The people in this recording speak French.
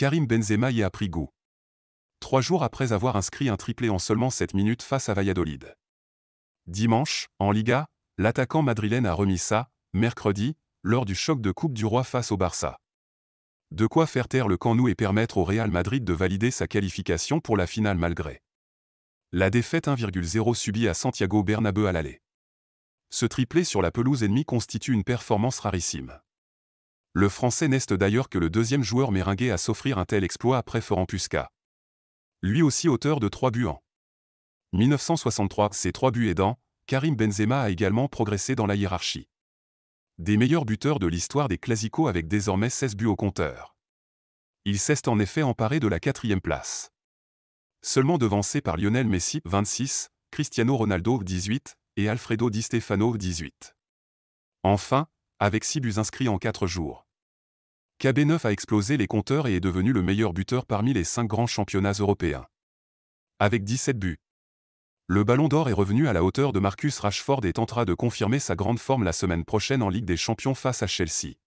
Karim Benzema y a pris goût. Trois jours après avoir inscrit un triplé en seulement 7 minutes face à Valladolid. Dimanche, en Liga, l'attaquant madrilène a remis ça, mercredi, lors du choc de Coupe du Roi face au Barça. De quoi faire taire le camp nou et permettre au Real Madrid de valider sa qualification pour la finale malgré la défaite 1,0 subie à Santiago Bernabeu à l'aller. Ce triplé sur la pelouse ennemie constitue une performance rarissime. Le Français n'est d'ailleurs que le deuxième joueur méringué à s'offrir un tel exploit après Florent Lui aussi auteur de trois buts en 1963, Ces trois buts aidants, Karim Benzema a également progressé dans la hiérarchie. Des meilleurs buteurs de l'histoire des Clasico avec désormais 16 buts au compteur. Il s'est en effet emparé de la quatrième place. Seulement devancé par Lionel Messi, 26, Cristiano Ronaldo, 18, et Alfredo Di Stefano, 18. Enfin, avec six buts inscrits en quatre jours. KB9 a explosé les compteurs et est devenu le meilleur buteur parmi les cinq grands championnats européens. Avec 17 buts. Le ballon d'or est revenu à la hauteur de Marcus Rashford et tentera de confirmer sa grande forme la semaine prochaine en Ligue des Champions face à Chelsea.